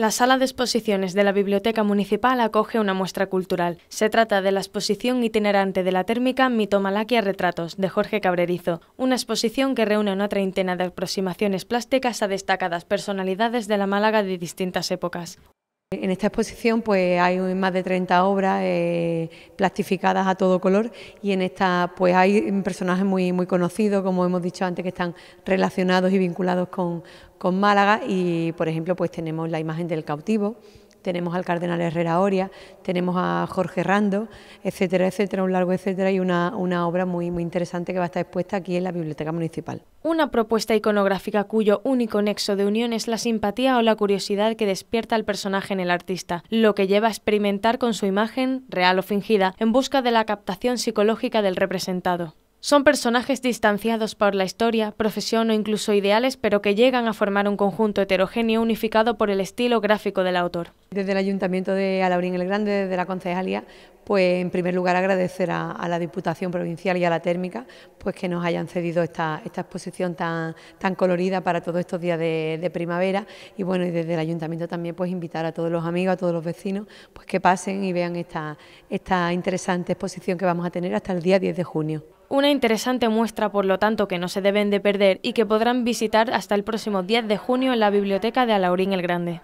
La sala de exposiciones de la Biblioteca Municipal acoge una muestra cultural. Se trata de la exposición itinerante de la térmica Mitomalaquia Retratos, de Jorge Cabrerizo, una exposición que reúne una treintena de aproximaciones plásticas a destacadas personalidades de la Málaga de distintas épocas. En esta exposición pues, hay más de 30 obras eh, plastificadas a todo color y en esta pues, hay personajes muy, muy conocidos, como hemos dicho antes, que están relacionados y vinculados con, con Málaga y, por ejemplo, pues, tenemos la imagen del cautivo, tenemos al cardenal Herrera Oria, tenemos a Jorge Rando, etcétera, etcétera, un largo etcétera y una, una obra muy, muy interesante que va a estar expuesta aquí en la Biblioteca Municipal. Una propuesta iconográfica cuyo único nexo de unión es la simpatía o la curiosidad que despierta el personaje en el artista, lo que lleva a experimentar con su imagen, real o fingida, en busca de la captación psicológica del representado. Son personajes distanciados por la historia, profesión o incluso ideales, pero que llegan a formar un conjunto heterogéneo unificado por el estilo gráfico del autor. Desde el Ayuntamiento de Alaurín el Grande, desde la concejalía, pues en primer lugar agradecer a, la Diputación Provincial y a la Térmica pues que nos hayan cedido esta, exposición tan, colorida para todos estos días de, primavera y bueno y desde el Ayuntamiento también pues invitar a todos los amigos, a todos los vecinos pues que pasen y vean esta interesante exposición que vamos a tener hasta el día 10 de junio. Una interesante muestra, por lo tanto, que no se deben de perder y que podrán visitar hasta el próximo 10 de junio en la Biblioteca de Alaurín el Grande.